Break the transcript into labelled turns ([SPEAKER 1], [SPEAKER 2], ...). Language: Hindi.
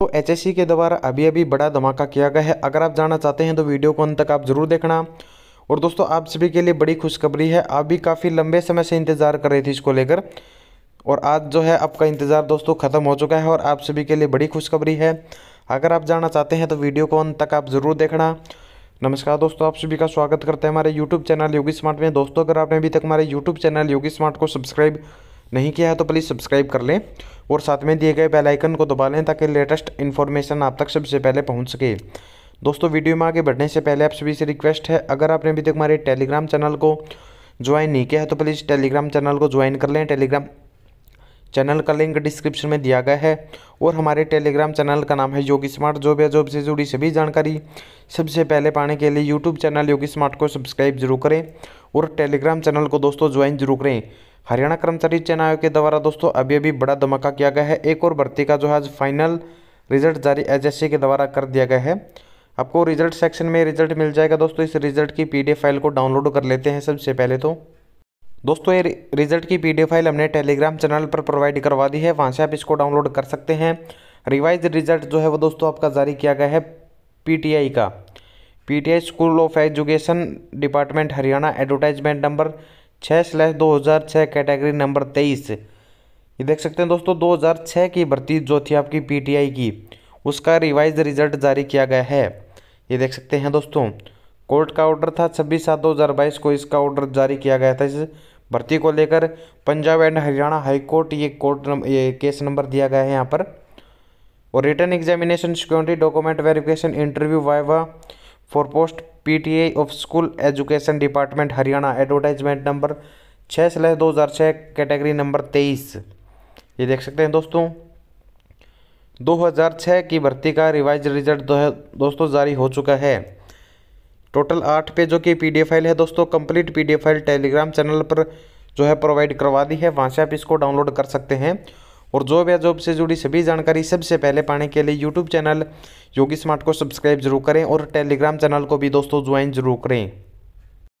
[SPEAKER 1] तो एच के द्वारा अभी अभी बड़ा धमाका किया गया है अगर आप जानना चाहते हैं तो वीडियो को अंत तक आप ज़रूर देखना और दोस्तों आप सभी के लिए बड़ी खुशखबरी है आप भी काफ़ी लंबे समय से इंतज़ार कर रहे थे इसको लेकर और आज जो है आपका इंतज़ार दोस्तों ख़त्म हो चुका है और आप सभी के लिए बड़ी खुशखबरी है अगर आप जानना चाहते हैं तो वीडियो को अंत तक आप ज़रूर देखना नमस्कार दोस्तों आप सभी का स्वागत करते हैं हमारे यूट्यूब चैनल योगी स्मार्ट में दोस्तों अगर आपने अभी तक हमारे यूट्यूब चैनल योगी स्मार्ट को सब्सक्राइब नहीं किया है तो प्लीज़ सब्सक्राइब कर लें और साथ में दिए गए बेल आइकन को दबा लें ताकि लेटेस्ट इन्फॉर्मेशन आप तक सबसे पहले पहुंच सके दोस्तों वीडियो में आगे बढ़ने से पहले आप सभी से रिक्वेस्ट है अगर आपने अभी तक हमारे टेलीग्राम चैनल को ज्वाइन नहीं किया है तो प्लीज़ टेलीग्राम चैनल को ज्वाइन कर लें टेलीग्राम चैनल का लिंक डिस्क्रिप्शन में दिया गया है और हमारे टेलीग्राम चैनल का नाम है योगी स्मार्ट जॉब या जॉब से जुड़ी सभी जानकारी सबसे पहले पाने के लिए यूट्यूब चैनल योगी स्मार्ट को सब्सक्राइब जरूर करें और टेलीग्राम चैनल को दोस्तों ज्वाइन जरूर करें हरियाणा कर्मचारी चयन आयोग के द्वारा दोस्तों अभी अभी बड़ा धमाका किया गया है एक और भर्ती का जो है आज फाइनल रिजल्ट जारी एजेंसी के द्वारा कर दिया गया है आपको रिजल्ट सेक्शन में रिजल्ट मिल जाएगा दोस्तों इस रिजल्ट की पीडीएफ फाइल को डाउनलोड कर लेते हैं सबसे पहले तो दोस्तों ये रिजल्ट की पी फाइल हमने टेलीग्राम चैनल पर प्रोवाइड करवा दी है वहाँ से आप इसको डाउनलोड कर सकते हैं रिवाइज रिजल्ट जो है वो दोस्तों आपका जारी किया गया है पीटीआई का PTI school of education department Haryana advertisement number छः स्लैश दो हज़ार छः कैटेगरी नंबर तेईस ये देख सकते हैं दोस्तों 2006 की भर्ती जो थी आपकी पीटीआई की उसका रिवाइज रिजल्ट जारी किया गया है ये देख सकते हैं दोस्तों कोर्ट का ऑर्डर था छब्बीस सात दो हज़ार बाईस को इसका ऑर्डर जारी किया गया था इस भर्ती को लेकर Punjab and Haryana high court ये कोर्ट नम, ये केस नंबर दिया गया है यहाँ पर और return examination security document verification interview viva for post PTA of school education department Haryana advertisement number छः स्लैस दो हज़ार छः कैटेगरी नंबर तेईस ये देख सकते हैं दोस्तों 2006 की भर्ती का रिवाइज रिजल्ट दोस्तों जारी हो चुका है टोटल आठ पेजों की एफ फाइल है दोस्तों complete F file Telegram channel पर जो है प्रोवाइड करवा दी है वहाँ से आप इसको डाउनलोड कर सकते हैं और जॉब या जॉब से जुड़ी सभी जानकारी सबसे पहले पाने के लिए यूट्यूब चैनल योगी स्मार्ट को सब्सक्राइब जरूर करें और टेलीग्राम चैनल को भी दोस्तों ज्वाइन जरूर करें